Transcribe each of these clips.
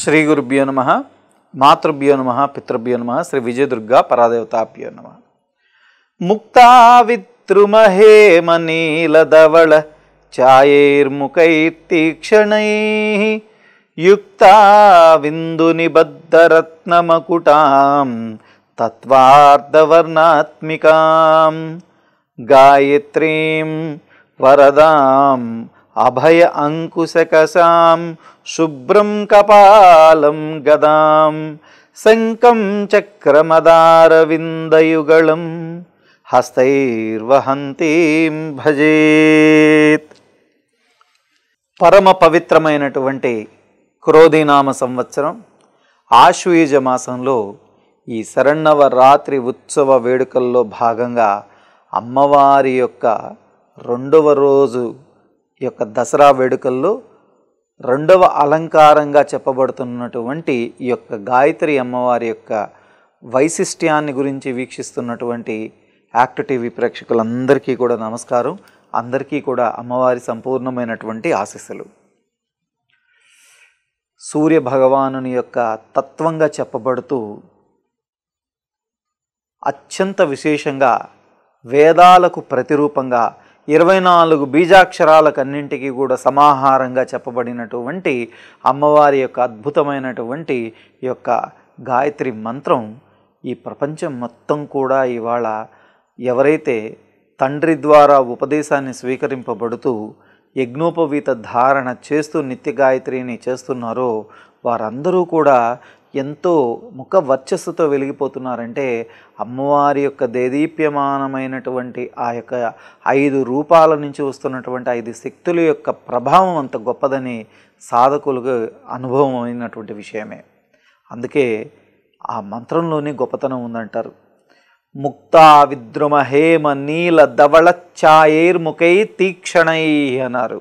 श्रीगुरुभ्यो नमः मातृभ्यो नमः पितृभ्यो नमः श्रीविजयदुर्गा परादेवताभ्यो नमः मुक्ता पितृमहेमनीलदवळ चायैर्मुकैर्तीक्षणैः युक्ताविन्दुनिबद्धरत्नमकुटां तत्त्वार्धवर्णात्मिकां गायत्रीं वरदां అభయ అంకుశకసాం శుభ్రం కపాలం గదాం శంకం చక్రమదారవిందయుగళం హస్తైర్వహంతీం భజేత్ పరమ పవిత్రమైనటువంటి క్రోధినామ సంవత్సరం ఆశ్వీజ మాసంలో ఈ శరణవ రాత్రి ఉత్సవ వేడుకల్లో భాగంగా అమ్మవారి యొక్క రెండవ రోజు యొక్క దసరా వేడుకల్లో రెండవ అలంకారంగా చెప్పబడుతున్నటువంటి ఈ యొక్క గాయత్రి అమ్మవారి యొక్క వైశిష్ట్యాన్ని గురించి వీక్షిస్తున్నటువంటి యాక్ట్ టీవీ ప్రేక్షకులందరికీ కూడా నమస్కారం అందరికీ కూడా అమ్మవారి సంపూర్ణమైనటువంటి ఆశీస్సులు సూర్య భగవానుని యొక్క తత్వంగా చెప్పబడుతూ అత్యంత విశేషంగా వేదాలకు ప్రతిరూపంగా ఇరవై నాలుగు బీజాక్షరాలకన్నింటికి కూడా సమాహారంగా చెప్పబడినటువంటి అమ్మవారి యొక్క అద్భుతమైనటువంటి యొక్క గాయత్రి మంత్రం ఈ ప్రపంచం మొత్తం కూడా ఇవాళ ఎవరైతే తండ్రి ద్వారా ఉపదేశాన్ని స్వీకరింపబడుతూ యజ్ఞోపవీత ధారణ చేస్తూ నిత్య గాయత్రిని చేస్తున్నారో వారందరూ కూడా ఎంతో ముఖ వర్చస్సుతో వెలిగిపోతున్నారంటే అమ్మవారి యొక్క దేదీప్యమానమైనటువంటి ఆ యొక్క ఐదు రూపాల నుంచి వస్తున్నటువంటి ఐదు శక్తుల యొక్క ప్రభావం అంత గొప్పదని సాధకులకు అనుభవం అయినటువంటి విషయమే అందుకే ఆ మంత్రంలోనే గొప్పతనం ఉందంటారు ముక్తా విద్రుమ హేమ నీల ధవళ ఛాయేర్ముఖై తీక్షణై అన్నారు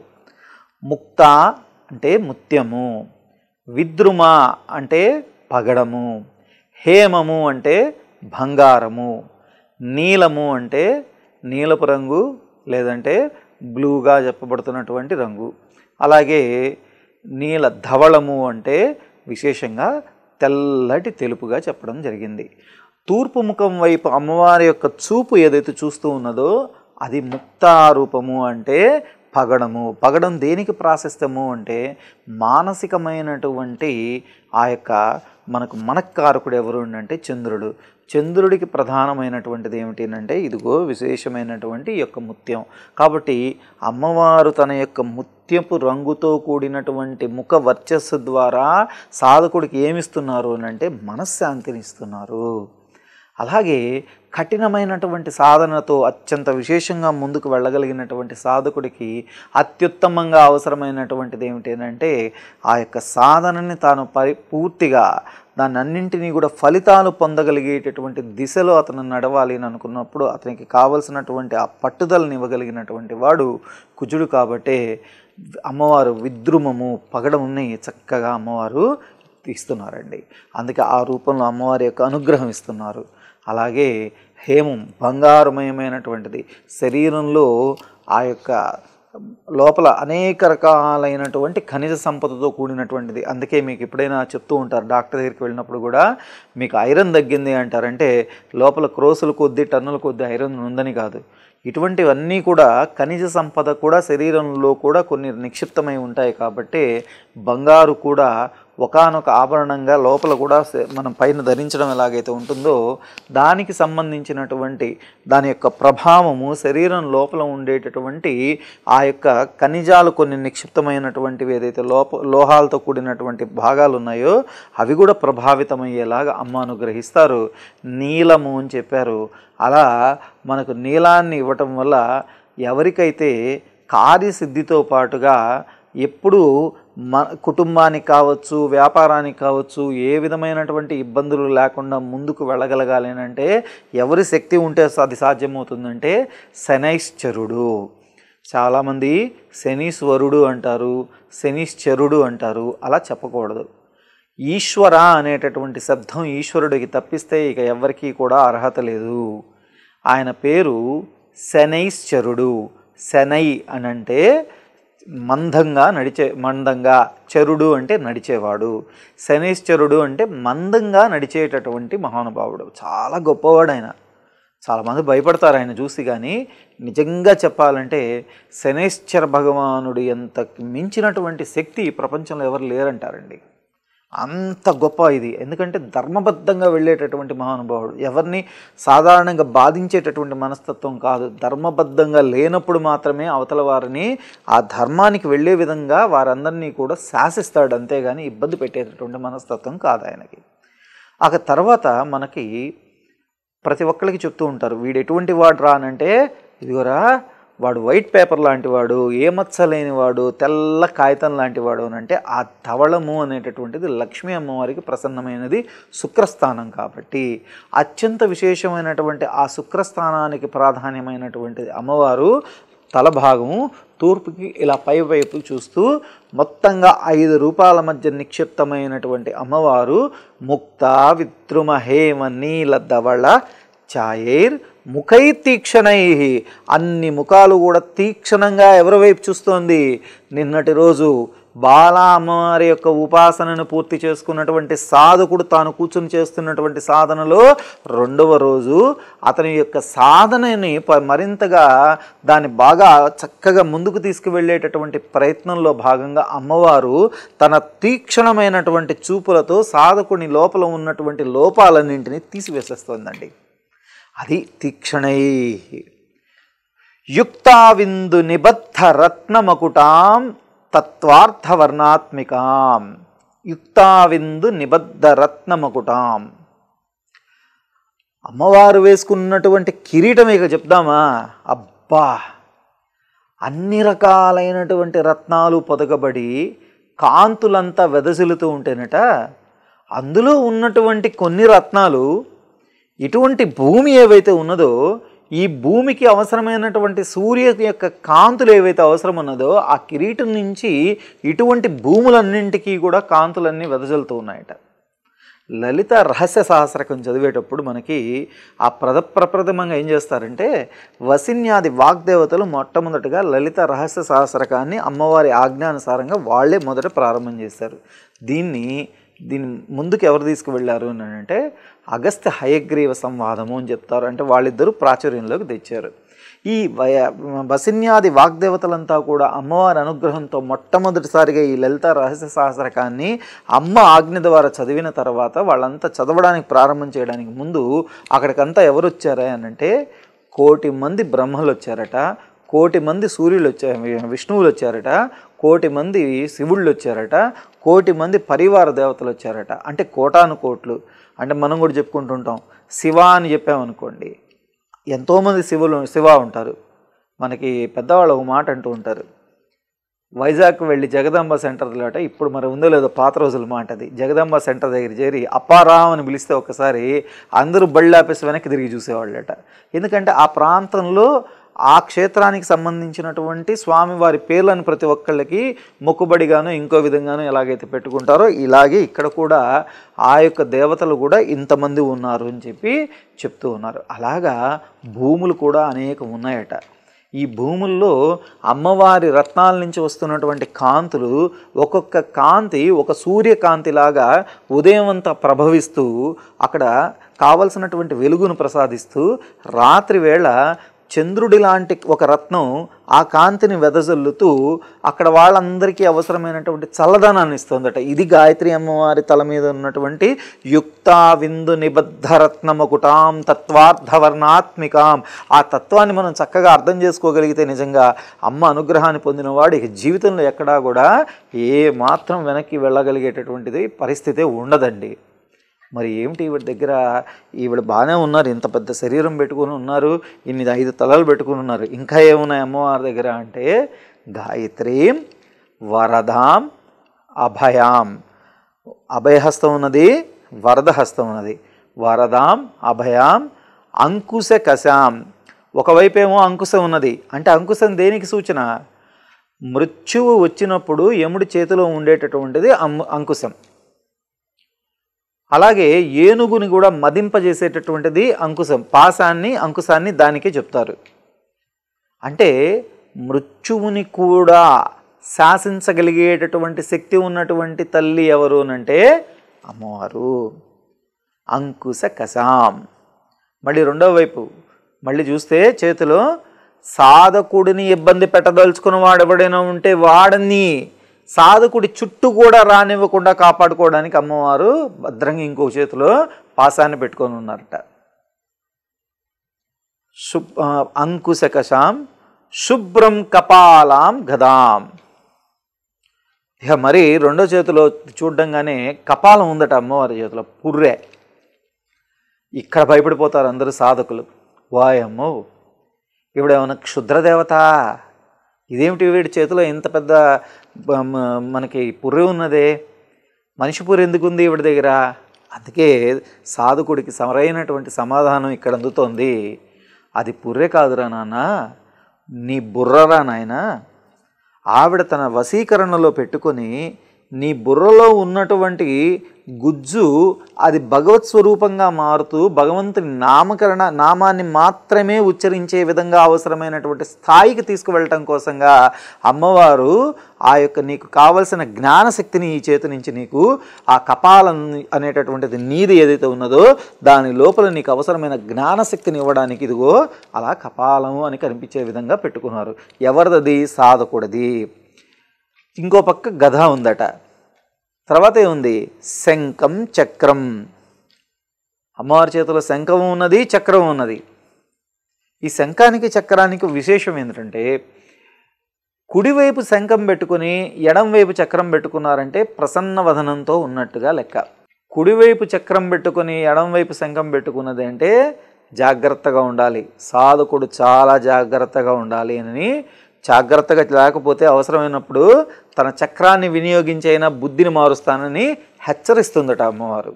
ముక్త అంటే ముత్యము విద్రుమ అంటే పగడము హేమము అంటే బంగారము నీలము అంటే నీలపు రంగు లేదంటే బ్లూగా చెప్పబడుతున్నటువంటి రంగు అలాగే నీల ధవళము అంటే విశేషంగా తెల్లటి తెలుపుగా చెప్పడం జరిగింది తూర్పు ముఖం వైపు అమ్మవారి యొక్క చూపు ఏదైతే చూస్తూ ఉన్నదో అది ముక్తారూపము అంటే పగడము పగడం దేనికి ప్రాశస్త్యము అంటే మానసికమైనటువంటి ఆ యొక్క మనకు మనక్కారకుడు ఎవరు అంటే చంద్రుడు చంద్రుడికి ప్రధానమైనటువంటిది అంటే ఇదిగో విశేషమైనటువంటి యొక్క ముత్యం కాబట్టి అమ్మవారు తన యొక్క ముత్యపు రంగుతో కూడినటువంటి ముఖ వర్చస్సు ద్వారా సాధకుడికి ఏమిస్తున్నారు అంటే మనశ్శాంతిని ఇస్తున్నారు అలాగే కఠినమైనటువంటి సాధనతో అత్యంత విశేషంగా ముందుకు వెళ్ళగలిగినటువంటి సాధకుడికి అత్యుత్తమంగా అవసరమైనటువంటిది ఏమిటంటే ఆ యొక్క సాధనని తాను పరి పూర్తిగా అన్నింటినీ కూడా ఫలితాలు పొందగలిగేటటువంటి దిశలో అతను నడవాలి అని అనుకున్నప్పుడు అతనికి కావలసినటువంటి ఆ పట్టుదలను ఇవ్వగలిగినటువంటి వాడు కుజుడు కాబట్టే అమ్మవారు విద్రుమము పగడముని చక్కగా అమ్మవారు ఇస్తున్నారండి అందుకే ఆ రూపంలో అమ్మవారి యొక్క అనుగ్రహం ఇస్తున్నారు అలాగే హేమం బంగారమయమైనటువంటిది శరీరంలో ఆ యొక్క లోపల అనేక రకాలైనటువంటి ఖనిజ సంపదతో కూడినటువంటిది అందుకే మీకు ఎప్పుడైనా చెప్తూ ఉంటారు డాక్టర్ దగ్గరికి వెళ్ళినప్పుడు కూడా మీకు ఐరన్ తగ్గింది అంటారంటే లోపల క్రోసులు కొద్ది టన్నుల కొద్ది ఐరన్ ఉందని కాదు ఇటువంటివన్నీ కూడా ఖనిజ సంపద కూడా శరీరంలో కూడా కొన్ని నిక్షిప్తమై ఉంటాయి కాబట్టి బంగారు కూడా ఒకనొక ఆభరణంగా లోపల కూడా మనం పైన ధరించడం ఎలాగైతే ఉంటుందో దానికి సంబంధించినటువంటి దాని యొక్క ప్రభావము శరీరం లోపల ఉండేటటువంటి ఆ యొక్క ఖనిజాలు కొన్ని నిక్షిప్తమైనటువంటివి ఏదైతే లోప లోహాలతో కూడినటువంటి భాగాలు ఉన్నాయో అవి కూడా ప్రభావితమయ్యేలాగా అమ్మ అనుగ్రహిస్తారు నీలము అని చెప్పారు అలా మనకు నీలాన్ని ఇవ్వటం వల్ల ఎవరికైతే కార్యసిద్ధితో పాటుగా ఎప్పుడూ మన కుటుంబానికి కావచ్చు వ్యాపారానికి కావచ్చు ఏ విధమైనటువంటి ఇబ్బందులు లేకుండా ముందుకు వెళ్ళగలగాలి అంటే ఎవరి శక్తి ఉంటే అది సాధ్యమవుతుందంటే శనైశ్చరుడు చాలామంది శనీశ్వరుడు అంటారు శనిశ్చరుడు అంటారు అలా చెప్పకూడదు ఈశ్వర అనేటటువంటి శబ్దం ఈశ్వరుడికి తప్పిస్తే ఇక ఎవరికీ కూడా అర్హత లేదు ఆయన పేరు శనైశ్చరుడు శనై అనంటే మందంగా నడిచే మందంగా చరుడు అంటే నడిచేవాడు శనీశ్చరుడు అంటే మందంగా నడిచేటటువంటి మహానుభావుడు చాలా గొప్పవాడు ఆయన చాలామంది భయపడతారు ఆయన చూసి కానీ నిజంగా చెప్పాలంటే శనేశ్చర భగవానుడు ఎంత మించినటువంటి శక్తి ప్రపంచంలో ఎవరు లేరంటారండి అంత గొప్ప ఇది ఎందుకంటే ధర్మబద్ధంగా వెళ్ళేటటువంటి మహానుభావుడు ఎవరిని సాధారణంగా బాధించేటటువంటి మనస్తత్వం కాదు ధర్మబద్ధంగా లేనప్పుడు మాత్రమే అవతల వారిని ఆ ధర్మానికి వెళ్ళే విధంగా వారందరినీ కూడా శాసిస్తాడు అంతేగాని ఇబ్బంది పెట్టేటటువంటి మనస్తత్వం కాదు ఆయనకి ఆ తర్వాత మనకి ప్రతి ఒక్కరికి చెప్తూ ఉంటారు వీడు ఎటువంటి వాడు రానంటే ఇదిగోరా వాడు వైట్ పేపర్ లాంటివాడు ఏమత్స లేని వాడు తెల్ల కాగితం లాంటివాడు అని అంటే ఆ ధవళము అనేటటువంటిది లక్ష్మీ అమ్మవారికి ప్రసన్నమైనది శుక్రస్థానం కాబట్టి అత్యంత విశేషమైనటువంటి ఆ శుక్రస్థానానికి ప్రాధాన్యమైనటువంటిది అమ్మవారు తలభాగము తూర్పుకి ఇలా పై వైపు చూస్తూ మొత్తంగా ఐదు రూపాల మధ్య నిక్షిప్తమైనటువంటి అమ్మవారు ముక్త విద్రుమ హేమ నీల ధవళ ఛాయైర్ ముఖై తీక్షణై అన్ని ముఖాలు కూడా తీక్షణంగా ఎవరి వైపు చూస్తోంది నిన్నటి రోజు బాల అమ్మవారి యొక్క ఉపాసనను పూర్తి చేసుకున్నటువంటి సాధకుడు తాను కూర్చుని చేస్తున్నటువంటి సాధనలో రెండవ రోజు అతని యొక్క సాధనని మరింతగా దాన్ని బాగా చక్కగా ముందుకు తీసుకువెళ్ళేటటువంటి ప్రయత్నంలో భాగంగా అమ్మవారు తన తీక్షణమైనటువంటి చూపులతో సాధకుని లోపల ఉన్నటువంటి లోపాలన్నింటినీ తీసివేసేస్తోందండి అది తీక్షణై యుక్తావిందు నిబద్ధ రత్నమకుటాం తత్వార్థవర్ణాత్మికాం యుక్తావిందు నిబద్ధ రత్నమకుటాం అమ్మవారు వేసుకున్నటువంటి కిరీటం ఇక చెప్దామా అబ్బా అన్ని రకాలైనటువంటి రత్నాలు పొదగబడి కాంతులంతా వెదజిల్లుతూ ఉంటేనట అందులో ఉన్నటువంటి కొన్ని రత్నాలు ఇటువంటి భూమి ఏవైతే ఉన్నదో ఈ భూమికి అవసరమైనటువంటి సూర్య యొక్క కాంతులు ఏవైతే అవసరం ఉన్నదో ఆ కిరీటం నుంచి ఇటువంటి భూములన్నింటికీ కూడా కాంతులన్నీ వెదజల్లుతూ ఉన్నాయట లలిత రహస్య సహస్రకం చదివేటప్పుడు మనకి ఆ ప్రప్రథమంగా ఏం చేస్తారంటే వసిన్యాది వాగ్దేవతలు మొట్టమొదటిగా లలిత రహస్య సహస్రకాన్ని అమ్మవారి ఆజ్ఞానుసారంగా వాళ్లే మొదట ప్రారంభం చేశారు దీన్ని దీని ముందుకు ఎవరు తీసుకువెళ్ళారు అని అంటే అగస్త్య హయగ్రీవ సంవాదము అని చెప్తారు అంటే వాళ్ళిద్దరూ ప్రాచుర్యంలోకి తెచ్చారు ఈ వయ వసిన్యాది వాగ్దేవతలంతా కూడా అమ్మవారి అనుగ్రహంతో మొట్టమొదటిసారిగా ఈ లలిత రహస్య సహస్రకాన్ని అమ్మ ఆజ్ఞ ద్వారా చదివిన తర్వాత వాళ్ళంతా చదవడానికి ప్రారంభం చేయడానికి ముందు అక్కడికంతా ఎవరు వచ్చారా అంటే కోటి మంది బ్రహ్మలు వచ్చారట కోటి మంది సూర్యులు వచ్చారు విష్ణువులు వచ్చారట కోటి మంది శివుళ్ళు వచ్చారట కోటి మంది పరివార దేవతలు వచ్చారట అంటే కోటాను కోట్లు అంటే మనం కూడా చెప్పుకుంటుంటాం శివ అని చెప్పామనుకోండి ఎంతోమంది శివులు శివ ఉంటారు మనకి పెద్దవాళ్ళు ఒక మాట అంటూ ఉంటారు వైజాగ్ వెళ్ళి జగదాంబ సెంటర్ లోట ఇప్పుడు మరి ఉందో లేదో పాత రోజుల మాట అది జగదాంబ సెంటర్ దగ్గర చేరి అప్పారావు అని పిలిస్తే ఒకసారి అందరూ బళ్ళాపేసి వెనక్కి తిరిగి చూసేవాళ్ళట ఎందుకంటే ఆ ప్రాంతంలో ఆ క్షేత్రానికి సంబంధించినటువంటి స్వామివారి పేర్లను ప్రతి ఒక్కళ్ళకి మొక్కుబడిగాను ఇంకో విధంగాను ఎలాగైతే పెట్టుకుంటారో ఇలాగే ఇక్కడ కూడా ఆ యొక్క దేవతలు కూడా ఇంతమంది ఉన్నారు అని చెప్పి చెప్తూ ఉన్నారు అలాగా భూములు కూడా అనేకం ఉన్నాయట ఈ భూముల్లో అమ్మవారి రత్నాల నుంచి వస్తున్నటువంటి కాంతులు ఒక్కొక్క కాంతి ఒక సూర్యకాంతిలాగా ఉదయం అంతా ప్రభవిస్తూ అక్కడ కావలసినటువంటి వెలుగును ప్రసాదిస్తూ రాత్రి వేళ చంద్రుడి లాంటి ఒక రత్నం ఆ కాంతిని వెదజల్లుతూ అక్కడ వాళ్ళందరికీ అవసరమైనటువంటి చల్లదనాన్ని ఇస్తుందట ఇది గాయత్రి అమ్మవారి తల మీద ఉన్నటువంటి యుక్తా విందు నిబద్ధ నిబద్ధరత్నముకుటాం తత్వార్థవర్ణాత్మికాం ఆ తత్వాన్ని మనం చక్కగా అర్థం చేసుకోగలిగితే నిజంగా అమ్మ అనుగ్రహాన్ని పొందిన వాడు ఇక జీవితంలో ఎక్కడా కూడా ఏ మాత్రం వెనక్కి వెళ్ళగలిగేటటువంటిది పరిస్థితి ఉండదండి మరి ఏమిటి ఈవిడ దగ్గర ఈవిడ బాగానే ఉన్నారు ఇంత పెద్ద శరీరం పెట్టుకుని ఉన్నారు ఇన్ని ఐదు తలలు పెట్టుకుని ఉన్నారు ఇంకా ఏమున్నాయి అమ్మవారి దగ్గర అంటే గాయత్రీం వరదాం అభయాం అభయహస్తం ఉన్నది వరద హస్తం ఉన్నది వరదాం అభయాం అంకుశ కశాం ఒకవైపేమో అంకుశం ఉన్నది అంటే అంకుశం దేనికి సూచన మృత్యువు వచ్చినప్పుడు యముడి చేతిలో ఉండేటటువంటిది అంకుశం అలాగే ఏనుగుని కూడా మదింపజేసేటటువంటిది అంకుశం పాశాన్ని అంకుశాన్ని దానికే చెప్తారు అంటే మృత్యువుని కూడా శాసించగలిగేటటువంటి శక్తి ఉన్నటువంటి తల్లి ఎవరు అంటే అమ్మవారు అంకుశ కసాం మళ్ళీ రెండో వైపు మళ్ళీ చూస్తే చేతిలో సాధకుడిని ఇబ్బంది పెట్టదలుచుకున్న వాడు ఎవడైనా ఉంటే వాడిని సాధకుడి చుట్టూ కూడా రానివ్వకుండా కాపాడుకోవడానికి అమ్మవారు భద్రంగా ఇంకో చేతిలో పాసాన్ని పెట్టుకొని ఉన్నారట శు అంకుశకషాం శుభ్రం కపాలాం గదాం ఇక మరి రెండో చేతిలో చూడంగానే కపాలం ఉందట అమ్మవారి చేతిలో పుర్రె ఇక్కడ భయపడిపోతారు అందరూ సాధకులు వాయమ్మో ఇవిడేమన్నా క్షుద్రదేవత ఇదేమిటి వీడి చేతిలో ఇంత పెద్ద మనకి పుర్రె ఉన్నదే మనిషి పుర్రె ఉంది ఇవిడి దగ్గర అందుకే సాధకుడికి సమరైనటువంటి సమాధానం ఇక్కడ అందుతోంది అది పుర్రె కాదురా నాన్న నీ బుర్రరా నాయన ఆవిడ తన వశీకరణలో పెట్టుకొని నీ బుర్రలో ఉన్నటువంటి గుజ్జు అది భగవత్ స్వరూపంగా మారుతూ భగవంతుని నామకరణ నామాన్ని మాత్రమే ఉచ్చరించే విధంగా అవసరమైనటువంటి స్థాయికి తీసుకువెళ్ళటం కోసంగా అమ్మవారు ఆ యొక్క నీకు కావలసిన జ్ఞానశక్తిని ఈ చేతి నుంచి నీకు ఆ కపాలం అనేటటువంటిది నీది ఏదైతే ఉన్నదో దాని లోపల నీకు అవసరమైన జ్ఞానశక్తిని ఇవ్వడానికి ఇదిగో అలా కపాలము అని కనిపించే విధంగా పెట్టుకున్నారు ఎవరిది సాధకూడది ఇంకో పక్క గధ ఉందట తర్వాత ఏముంది శంఖం చక్రం అమ్మవారి చేతుల శంఖం ఉన్నది చక్రం ఉన్నది ఈ శంఖానికి చక్రానికి విశేషం ఏంటంటే కుడివైపు శంఖం పెట్టుకుని ఎడంవైపు చక్రం పెట్టుకున్నారంటే ప్రసన్న వదనంతో ఉన్నట్టుగా లెక్క కుడివైపు చక్రం పెట్టుకుని ఎడంవైపు శంఖం పెట్టుకున్నది అంటే జాగ్రత్తగా ఉండాలి సాధకుడు చాలా జాగ్రత్తగా ఉండాలి అని జాగ్రత్తగా లేకపోతే అవసరమైనప్పుడు తన చక్రాన్ని వినియోగించైనా బుద్ధిని మారుస్తానని హెచ్చరిస్తుందట అమ్మవారు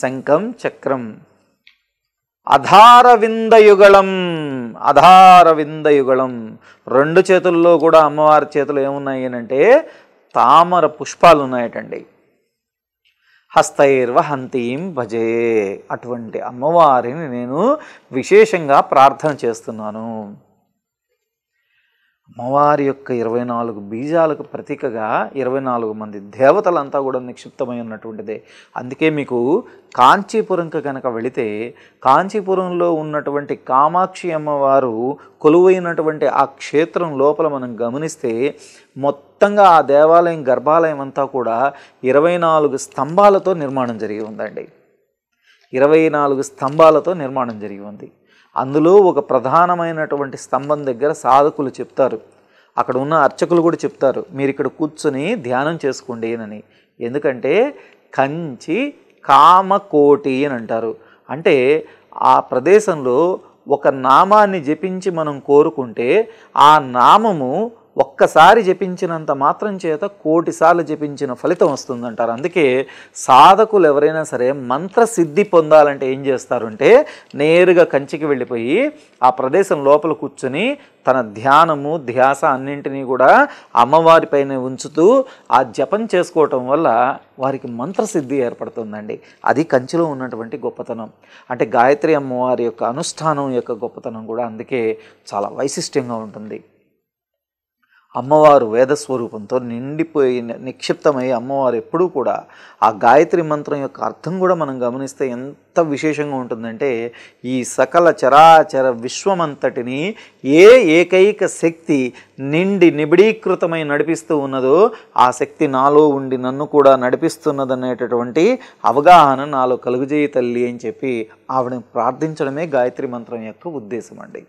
శంఖం చక్రం అధార విందయుగళం అధార విందయుగళం రెండు చేతుల్లో కూడా అమ్మవారి చేతులు ఏమున్నాయి అంటే తామర పుష్పాలు ఉన్నాయటండి హస్తైర్వ హంతీం భజే అటువంటి అమ్మవారిని నేను విశేషంగా ప్రార్థన చేస్తున్నాను అమ్మవారి యొక్క ఇరవై నాలుగు బీజాలకు ప్రతీకగా ఇరవై నాలుగు మంది దేవతలంతా కూడా నిక్షిప్తమై ఉన్నటువంటిదే అందుకే మీకు కాంచీపురంకి కనుక వెళితే కాంచీపురంలో ఉన్నటువంటి కామాక్షి అమ్మవారు కొలువైనటువంటి ఆ క్షేత్రం లోపల మనం గమనిస్తే మొత్తంగా ఆ దేవాలయం గర్భాలయం అంతా కూడా ఇరవై నాలుగు స్తంభాలతో నిర్మాణం జరిగి ఉందండి ఇరవై నాలుగు స్తంభాలతో నిర్మాణం జరిగి ఉంది అందులో ఒక ప్రధానమైనటువంటి స్తంభం దగ్గర సాధకులు చెప్తారు అక్కడ ఉన్న అర్చకులు కూడా చెప్తారు మీరు ఇక్కడ కూర్చొని ధ్యానం చేసుకోండి అని ఎందుకంటే కంచి కామకోటి అని అంటారు అంటే ఆ ప్రదేశంలో ఒక నామాన్ని జపించి మనం కోరుకుంటే ఆ నామము ఒక్కసారి జపించినంత మాత్రం చేత కోటిసార్లు జపించిన ఫలితం వస్తుందంటారు అందుకే సాధకులు ఎవరైనా సరే మంత్రసిద్ధి పొందాలంటే ఏం చేస్తారంటే నేరుగా కంచికి వెళ్ళిపోయి ఆ ప్రదేశం లోపల కూర్చొని తన ధ్యానము ధ్యాస అన్నింటినీ కూడా అమ్మవారిపైన ఉంచుతూ ఆ జపం చేసుకోవటం వల్ల వారికి మంత్రసిద్ధి ఏర్పడుతుందండి అది కంచిలో ఉన్నటువంటి గొప్పతనం అంటే గాయత్రి అమ్మవారి యొక్క అనుష్ఠానం యొక్క గొప్పతనం కూడా అందుకే చాలా వైశిష్ట్యంగా ఉంటుంది అమ్మవారు వేదస్వరూపంతో నిండిపోయి నిక్షిప్తమై అమ్మవారు ఎప్పుడూ కూడా ఆ గాయత్రి మంత్రం యొక్క అర్థం కూడా మనం గమనిస్తే ఎంత విశేషంగా ఉంటుందంటే ఈ సకల చరాచర విశ్వమంతటిని ఏ ఏకైక శక్తి నిండి నిబిడీకృతమై నడిపిస్తూ ఉన్నదో ఆ శక్తి నాలో ఉండి నన్ను కూడా నడిపిస్తున్నదనేటటువంటి అవగాహన నాలో కలుగుజేయి తల్లి అని చెప్పి ఆవిడని ప్రార్థించడమే గాయత్రి మంత్రం యొక్క ఉద్దేశం అండి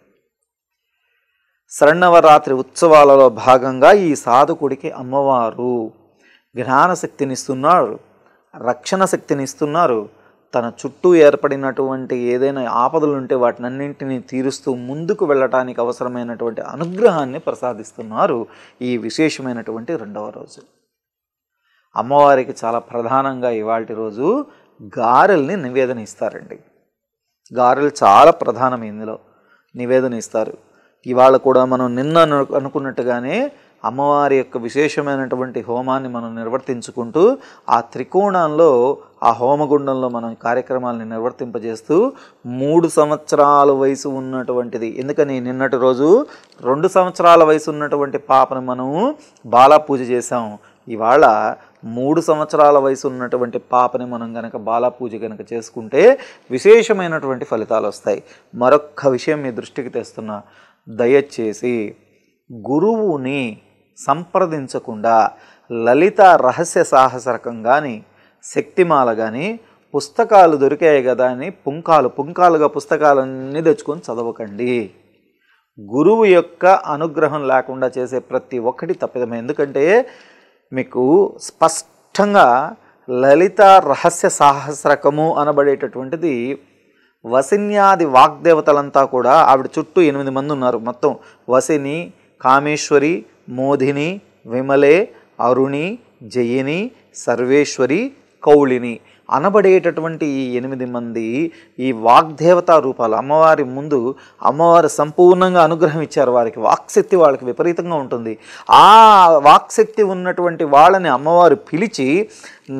శరణవరాత్రి ఉత్సవాలలో భాగంగా ఈ సాధకుడికి అమ్మవారు జ్ఞానశక్తినిస్తున్నారు రక్షణ శక్తినిస్తున్నారు తన చుట్టూ ఏర్పడినటువంటి ఏదైనా ఆపదలు ఉంటే వాటినన్నింటినీ తీరుస్తూ ముందుకు వెళ్ళటానికి అవసరమైనటువంటి అనుగ్రహాన్ని ప్రసాదిస్తున్నారు ఈ విశేషమైనటువంటి రెండవ రోజు అమ్మవారికి చాలా ప్రధానంగా ఇవాటి రోజు గారెల్ని నివేదన ఇస్తారండి గారెలు చాలా ప్రధానం ఇందులో నివేదన ఇస్తారు ఇవాళ కూడా మనం నిన్న అనుకున్నట్టుగానే అమ్మవారి యొక్క విశేషమైనటువంటి హోమాన్ని మనం నిర్వర్తించుకుంటూ ఆ త్రికోణంలో ఆ హోమగుండంలో మనం కార్యక్రమాలను నిర్వర్తింపజేస్తూ మూడు సంవత్సరాల వయసు ఉన్నటువంటిది ఎందుకని నిన్నటి రోజు రెండు సంవత్సరాల వయసు ఉన్నటువంటి పాపను మనము బాలా పూజ చేశాము ఇవాళ మూడు సంవత్సరాల వయసు ఉన్నటువంటి పాపని మనం గనక బాలపూజ కనుక చేసుకుంటే విశేషమైనటువంటి ఫలితాలు వస్తాయి మరొక్క విషయం మీ దృష్టికి తెస్తున్నా దయచేసి గురువుని సంప్రదించకుండా లలిత రహస్య సాహస రకం కానీ శక్తిమాల కానీ పుస్తకాలు దొరికాయి కదా అని పుంకాలు పుంకాలుగా పుస్తకాలన్నీ తెచ్చుకొని చదవకండి గురువు యొక్క అనుగ్రహం లేకుండా చేసే ప్రతి ఒక్కటి తప్పిదమే ఎందుకంటే మీకు స్పష్టంగా లలిత రహస్య సాహస్రకము అనబడేటటువంటిది వసిన్యాది వాగ్దేవతలంతా కూడా ఆవిడ చుట్టూ ఎనిమిది మంది ఉన్నారు మొత్తం వసిని కామేశ్వరి మోధిని విమలే అరుణి జయిని సర్వేశ్వరి కౌళిని అనబడేటటువంటి ఈ ఎనిమిది మంది ఈ వాగ్దేవతా రూపాలు అమ్మవారి ముందు అమ్మవారు సంపూర్ణంగా అనుగ్రహం ఇచ్చారు వారికి వాక్శక్తి వాళ్ళకి విపరీతంగా ఉంటుంది ఆ వాక్శక్తి ఉన్నటువంటి వాళ్ళని అమ్మవారు పిలిచి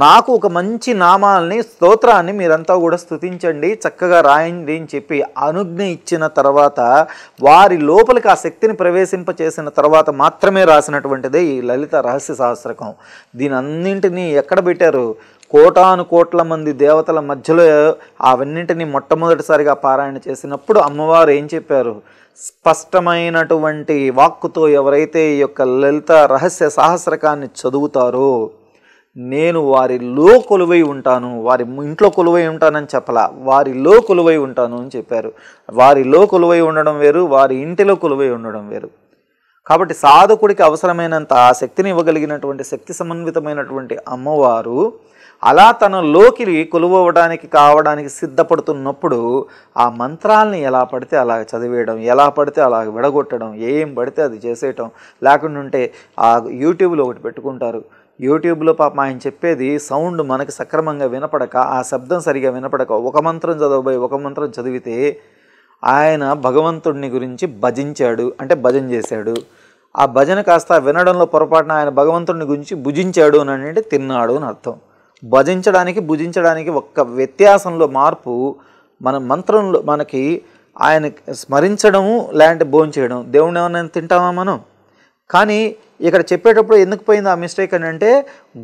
నాకు ఒక మంచి నామాల్ని స్తోత్రాన్ని మీరంతా కూడా స్థుతించండి చక్కగా రాయండి అని చెప్పి అనుజ్ఞ ఇచ్చిన తర్వాత వారి లోపలికి ఆ శక్తిని ప్రవేశింపచేసిన తర్వాత మాత్రమే రాసినటువంటిదే ఈ లలిత రహస్య సహస్రకం దీని అన్నింటినీ ఎక్కడ పెట్టారు కోటాను కోట్ల మంది దేవతల మధ్యలో అవన్నింటినీ మొట్టమొదటిసారిగా పారాయణ చేసినప్పుడు అమ్మవారు ఏం చెప్పారు స్పష్టమైనటువంటి వాక్కుతో ఎవరైతే ఈ యొక్క లలిత రహస్య సాహస్రకాన్ని చదువుతారో నేను వారిలో కొలువై ఉంటాను వారి ఇంట్లో కొలువై ఉంటానని చెప్పలా వారిలో కొలువై ఉంటాను అని చెప్పారు వారిలో కొలువై ఉండడం వేరు వారి ఇంటిలో కొలువై ఉండడం వేరు కాబట్టి సాధకుడికి అవసరమైనంత ఆ శక్తిని ఇవ్వగలిగినటువంటి శక్తి సమన్వితమైనటువంటి అమ్మవారు అలా తన లోకి కొలువడానికి కావడానికి సిద్ధపడుతున్నప్పుడు ఆ మంత్రాలని ఎలా పడితే అలా చదివేయడం ఎలా పడితే అలా విడగొట్టడం ఏం పడితే అది చేసేయటం లేకుండా ఉంటే ఆ యూట్యూబ్లో ఒకటి పెట్టుకుంటారు యూట్యూబ్లో పాపం ఆయన చెప్పేది సౌండ్ మనకు సక్రమంగా వినపడక ఆ శబ్దం సరిగా వినపడక ఒక మంత్రం చదవబోయి ఒక మంత్రం చదివితే ఆయన భగవంతుడిని గురించి భజించాడు అంటే భజన చేశాడు ఆ భజన కాస్త వినడంలో పొరపాటున ఆయన భగవంతుడిని గురించి భుజించాడు అని అంటే తిన్నాడు అని అర్థం భజించడానికి భుజించడానికి ఒక్క వ్యత్యాసంలో మార్పు మన మంత్రంలో మనకి ఆయన స్మరించడము లేదంటే భోజనం చేయడం దేవుని ఏమైనా తింటామా మనం కానీ ఇక్కడ చెప్పేటప్పుడు ఎందుకు పోయింది ఆ మిస్టేక్ అని అంటే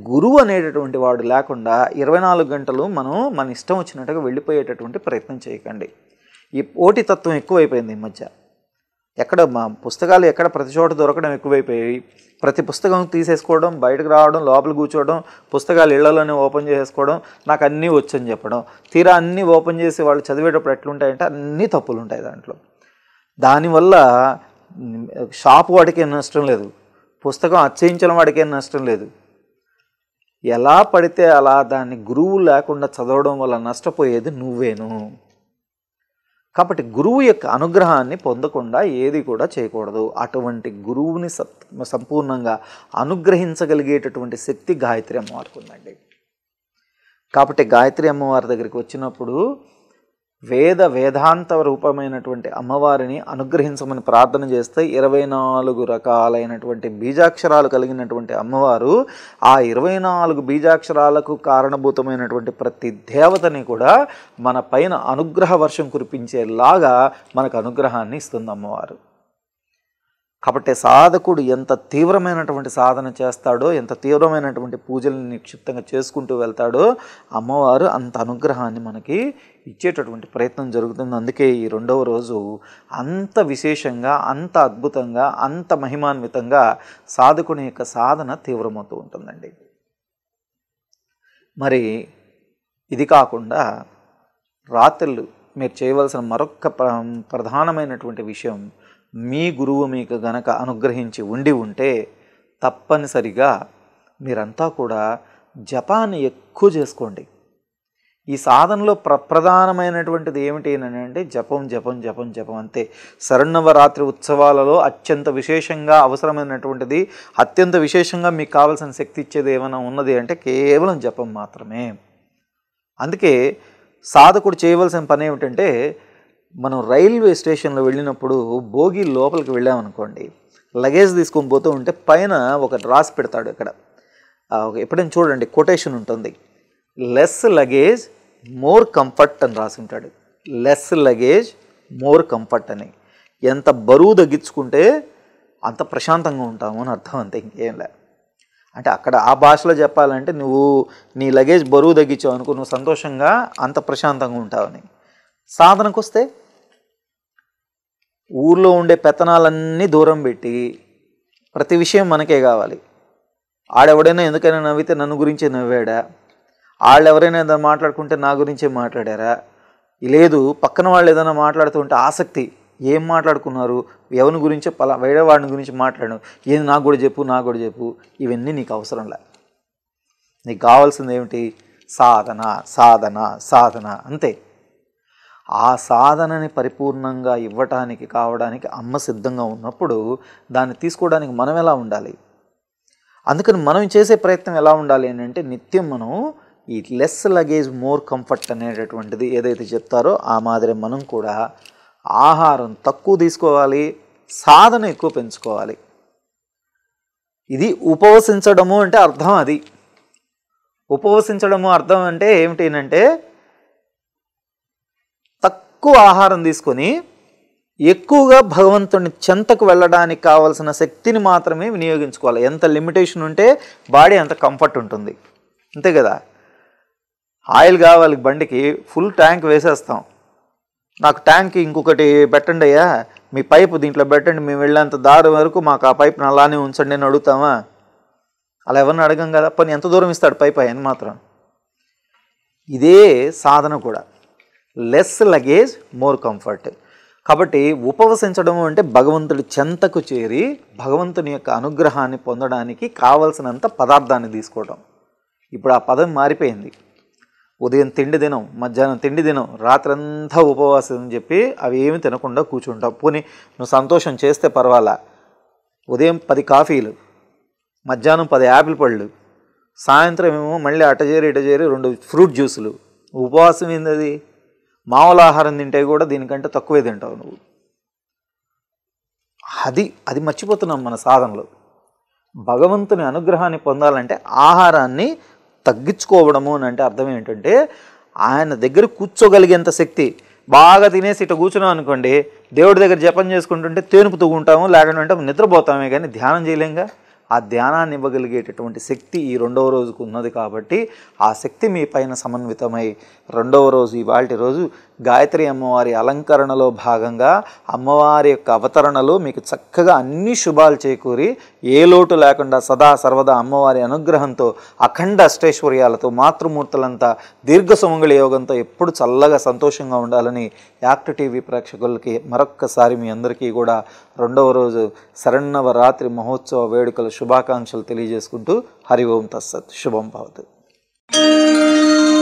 గురువు అనేటటువంటి వాడు లేకుండా ఇరవై నాలుగు గంటలు మనం మన ఇష్టం వచ్చినట్టుగా వెళ్ళిపోయేటటువంటి ప్రయత్నం చేయకండి ఈ పోటీతత్వం ఎక్కువైపోయింది ఈ మధ్య ఎక్కడ మా పుస్తకాలు ఎక్కడ ప్రతి చోట దొరకడం ఎక్కువైపోయాయి ప్రతి పుస్తకం తీసేసుకోవడం బయటకు రావడం లోపల కూర్చోవడం పుస్తకాలు ఇళ్లలోనే ఓపెన్ చేసేసుకోవడం నాకు అన్నీ వచ్చని చెప్పడం తీరా అన్నీ ఓపెన్ చేసి వాళ్ళు చదివేటప్పుడు ఎట్లుంటాయంటే అన్నీ తప్పులు ఉంటాయి దాంట్లో దానివల్ల షాప్ వాడికి నష్టం లేదు పుస్తకం అచ్చయించడం వాడికి నష్టం లేదు ఎలా పడితే అలా దాన్ని గురువు లేకుండా చదవడం వల్ల నష్టపోయేది నువ్వేను కాబట్టి గురువు యొక్క అనుగ్రహాన్ని పొందకుండా ఏది కూడా చేయకూడదు అటువంటి గురువుని సంపూర్ణంగా అనుగ్రహించగలిగేటటువంటి శక్తి గాయత్రి అమ్మవారికి ఉందండి కాబట్టి గాయత్రి అమ్మవారి దగ్గరికి వచ్చినప్పుడు వేద వేదాంత రూపమైనటువంటి అమ్మవారిని అనుగ్రహించమని ప్రార్థన చేస్తే ఇరవై నాలుగు రకాలైనటువంటి బీజాక్షరాలు కలిగినటువంటి అమ్మవారు ఆ ఇరవై నాలుగు బీజాక్షరాలకు కారణభూతమైనటువంటి ప్రతి దేవతని కూడా మన పైన అనుగ్రహ వర్షం కురిపించేలాగా మనకు అనుగ్రహాన్ని ఇస్తుంది అమ్మవారు కాబట్టి సాధకుడు ఎంత తీవ్రమైనటువంటి సాధన చేస్తాడో ఎంత తీవ్రమైనటువంటి పూజలను నిక్షిప్తంగా చేసుకుంటూ వెళ్తాడో అమ్మవారు అంత అనుగ్రహాన్ని మనకి ఇచ్చేటటువంటి ప్రయత్నం జరుగుతుంది అందుకే ఈ రెండవ రోజు అంత విశేషంగా అంత అద్భుతంగా అంత మహిమాన్వితంగా సాధకుని యొక్క సాధన తీవ్రమవుతూ ఉంటుందండి మరి ఇది కాకుండా రాత్రులు మీరు చేయవలసిన మరొక ప్రధానమైనటువంటి విషయం మీ గురువు మీకు గనక అనుగ్రహించి ఉండి ఉంటే తప్పనిసరిగా మీరంతా కూడా జపాన్ని ఎక్కువ చేసుకోండి ఈ సాధనలో ప్ర ప్రధానమైనటువంటిది ఏమిటి అని అంటే జపం జపం జపం జపం అంతే శరణవరాత్రి ఉత్సవాలలో అత్యంత విశేషంగా అవసరమైనటువంటిది అత్యంత విశేషంగా మీకు కావాల్సిన శక్తి ఇచ్చేది ఏమైనా ఉన్నది అంటే కేవలం జపం మాత్రమే అందుకే సాధకుడు చేయవలసిన పని ఏమిటంటే మనం రైల్వే స్టేషన్లో వెళ్ళినప్పుడు భోగి లోపలికి వెళ్ళామనుకోండి లగేజ్ తీసుకొని పోతూ ఉంటే పైన ఒక డ్రాస్ పెడతాడు ఇక్కడ ఎప్పుడైనా చూడండి కొటేషన్ ఉంటుంది లెస్ లగేజ్ మోర్ కంఫర్ట్ అని రాసి ఉంటాడు లెస్ లగేజ్ మోర్ కంఫర్ట్ అని ఎంత బరువు తగ్గించుకుంటే అంత ప్రశాంతంగా ఉంటాము అని అర్థం అంతే ఇంకేం లే అంటే అక్కడ ఆ భాషలో చెప్పాలంటే నువ్వు నీ లగేజ్ బరువు తగ్గించావు అనుకో నువ్వు సంతోషంగా అంత ప్రశాంతంగా ఉంటావని సాధనకు వస్తే ఊర్లో ఉండే పెత్తనాలన్నీ దూరం పెట్టి ప్రతి విషయం మనకే కావాలి ఆడెవడైనా ఎందుకైనా నవ్వితే నన్ను గురించే నవ్వాడా వాళ్ళు ఎవరైనా ఏదైనా మాట్లాడుకుంటే నా గురించే మాట్లాడారా లేదు పక్కన వాళ్ళు ఏదైనా మాట్లాడుతుంటే ఆసక్తి ఏం మాట్లాడుకున్నారు ఎవరి గురించో పలా వేరే వాడిని గురించి మాట్లాడు ఏది నాకు కూడా చెప్పు నాకు కూడా చెప్పు ఇవన్నీ నీకు అవసరంలా నీకు కావాల్సింది ఏమిటి సాధన సాధన సాధన అంతే ఆ సాధనని పరిపూర్ణంగా ఇవ్వటానికి కావడానికి అమ్మ సిద్ధంగా ఉన్నప్పుడు దాన్ని తీసుకోవడానికి మనం ఎలా ఉండాలి అందుకని మనం చేసే ప్రయత్నం ఎలా ఉండాలి అంటే నిత్యం మనం ఈ లెస్ లగేజ్ మోర్ కంఫర్ట్ అనేటటువంటిది ఏదైతే చెప్తారో ఆ మాదిరి మనం కూడా ఆహారం తక్కువ తీసుకోవాలి సాధన ఎక్కువ పెంచుకోవాలి ఇది ఉపవసించడము అంటే అర్థం అది ఉపవసించడము అర్థం అంటే ఏమిటి అంటే తక్కువ ఆహారం తీసుకొని ఎక్కువగా భగవంతుని చెంతకు వెళ్ళడానికి కావలసిన శక్తిని మాత్రమే వినియోగించుకోవాలి ఎంత లిమిటేషన్ ఉంటే బాడీ అంత కంఫర్ట్ ఉంటుంది అంతే కదా ఆయిల్ కావాలి బండికి ఫుల్ ట్యాంక్ వేసేస్తాం నాకు ట్యాంక్ ఇంకొకటి పెట్టండి అయ్యా మీ పైపు దీంట్లో పెట్టండి మేము వెళ్ళేంత దారి వరకు మాకు ఆ పైపును అలానే ఉంచండి అని అడుగుతామా అలా ఎవరిని అడగం కదా పని ఎంత దూరం ఇస్తాడు పైపు ఆయన మాత్రం ఇదే సాధన కూడా లెస్ లగేజ్ మోర్ కంఫర్ట్ కాబట్టి ఉపవసించడం అంటే భగవంతుడి చెంతకు చేరి భగవంతుని యొక్క అనుగ్రహాన్ని పొందడానికి కావలసినంత పదార్థాన్ని తీసుకోవడం ఇప్పుడు ఆ పదం మారిపోయింది ఉదయం తిండి దినం మధ్యాహ్నం తిండి దినం రాత్రంతా ఉపవాసం అని చెప్పి అవి ఏమి తినకుండా కూర్చుంటావు పోనీ నువ్వు సంతోషం చేస్తే పర్వాలా ఉదయం పది కాఫీలు మధ్యాహ్నం పది యాపిల్ పళ్ళు సాయంత్రం ఏమో మళ్ళీ అటజేరి ఇటజేరి రెండు ఫ్రూట్ జ్యూసులు ఉపవాసం ఏంది మామూలు ఆహారం తింటే కూడా దీనికంటే తక్కువే తింటావు నువ్వు అది అది మర్చిపోతున్నాం మన సాధనలో భగవంతుని అనుగ్రహాన్ని పొందాలంటే ఆహారాన్ని తగ్గించుకోవడము అని అంటే అర్థం ఏంటంటే ఆయన దగ్గర కూర్చోగలిగేంత శక్తి బాగా తినేసి ఇటు కూర్చున్నాం అనుకోండి దేవుడి దగ్గర జపం చేసుకుంటుంటే తేనుపుతూ ఉంటాము లేకుండా నిద్రపోతామే కానీ ధ్యానం చేయలేంగా ఆ ధ్యానాన్ని ఇవ్వగలిగేటటువంటి శక్తి ఈ రెండవ రోజుకు ఉన్నది కాబట్టి ఆ శక్తి మీ పైన సమన్వితమై రెండవ రోజు ఇవాళ రోజు గాయత్రి అమ్మవారి అలంకరణలో భాగంగా అమ్మవారి యొక్క అవతరణలు మీకు చక్కగా అన్ని శుభాలు చేకూరి ఏ లోటు లేకుండా సదా సర్వదా అమ్మవారి అనుగ్రహంతో అఖండ అష్టైశ్వర్యాలతో మాతృమూర్తులంతా దీర్ఘ సుమంగళి యోగంతో ఎప్పుడు చల్లగా సంతోషంగా ఉండాలని యాక్ట్ టీవీ ప్రేక్షకులకి మరొక్కసారి మీ అందరికీ కూడా రెండవ రోజు రాత్రి మహోత్సవ వేడుకల శుభాకాంక్షలు తెలియజేసుకుంటూ హరి ఓం తస్సత్ శుభం you